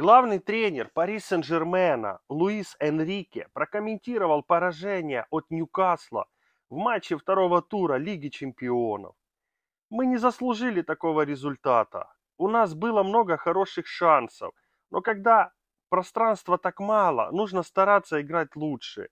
Главный тренер Пари Сен-Жермена Луис Энрике прокомментировал поражение от Ньюкасла в матче второго тура Лиги чемпионов. Мы не заслужили такого результата. У нас было много хороших шансов, но когда пространства так мало, нужно стараться играть лучше.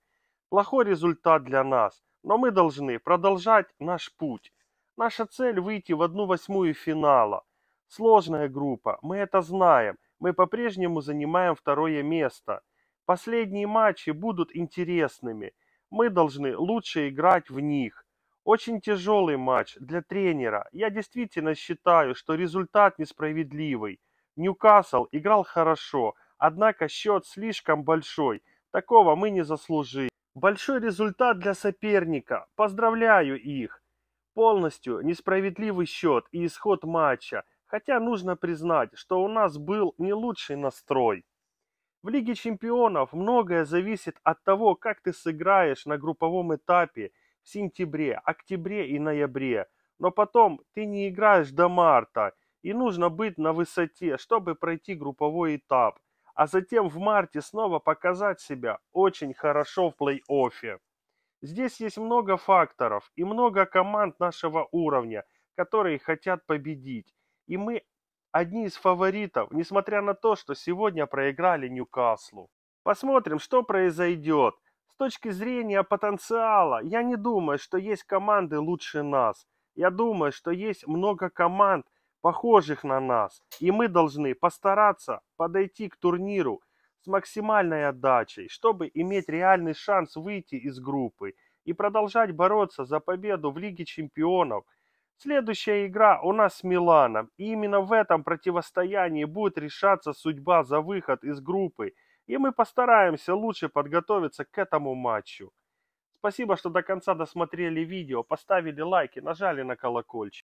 Плохой результат для нас, но мы должны продолжать наш путь. Наша цель выйти в одну восьмую финала. Сложная группа, мы это знаем, мы по-прежнему занимаем второе место. Последние матчи будут интересными. Мы должны лучше играть в них. Очень тяжелый матч для тренера. Я действительно считаю, что результат несправедливый. Ньюкасл играл хорошо, однако счет слишком большой. Такого мы не заслужили. Большой результат для соперника. Поздравляю их. Полностью несправедливый счет и исход матча – Хотя нужно признать, что у нас был не лучший настрой. В Лиге чемпионов многое зависит от того, как ты сыграешь на групповом этапе в сентябре, октябре и ноябре. Но потом ты не играешь до марта, и нужно быть на высоте, чтобы пройти групповой этап. А затем в марте снова показать себя очень хорошо в плей-оффе. Здесь есть много факторов и много команд нашего уровня, которые хотят победить. И мы одни из фаворитов, несмотря на то, что сегодня проиграли Ньюкаслу. Посмотрим, что произойдет. С точки зрения потенциала, я не думаю, что есть команды лучше нас. Я думаю, что есть много команд, похожих на нас. И мы должны постараться подойти к турниру с максимальной отдачей, чтобы иметь реальный шанс выйти из группы и продолжать бороться за победу в Лиге чемпионов – Следующая игра у нас с Миланом. И именно в этом противостоянии будет решаться судьба за выход из группы. И мы постараемся лучше подготовиться к этому матчу. Спасибо, что до конца досмотрели видео, поставили лайки, нажали на колокольчик.